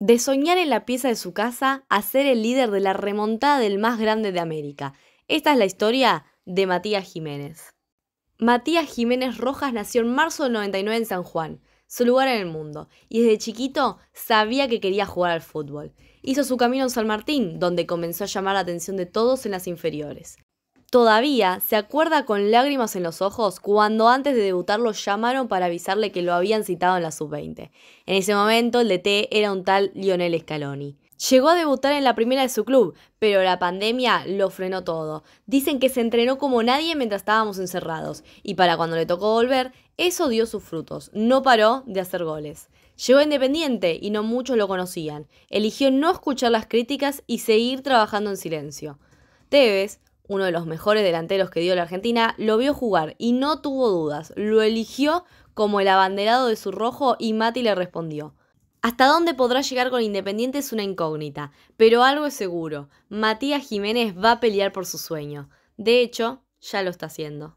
De soñar en la pieza de su casa a ser el líder de la remontada del más grande de América. Esta es la historia de Matías Jiménez. Matías Jiménez Rojas nació en marzo del 99 en San Juan, su lugar en el mundo, y desde chiquito sabía que quería jugar al fútbol. Hizo su camino en San Martín, donde comenzó a llamar la atención de todos en las inferiores. Todavía se acuerda con lágrimas en los ojos cuando antes de debutar lo llamaron para avisarle que lo habían citado en la sub-20. En ese momento el T era un tal Lionel Scaloni. Llegó a debutar en la primera de su club, pero la pandemia lo frenó todo. Dicen que se entrenó como nadie mientras estábamos encerrados, y para cuando le tocó volver, eso dio sus frutos. No paró de hacer goles. Llegó Independiente y no muchos lo conocían. Eligió no escuchar las críticas y seguir trabajando en silencio. Tevez uno de los mejores delanteros que dio la Argentina, lo vio jugar y no tuvo dudas. Lo eligió como el abanderado de su rojo y Mati le respondió. Hasta dónde podrá llegar con Independiente es una incógnita, pero algo es seguro, Matías Jiménez va a pelear por su sueño. De hecho, ya lo está haciendo.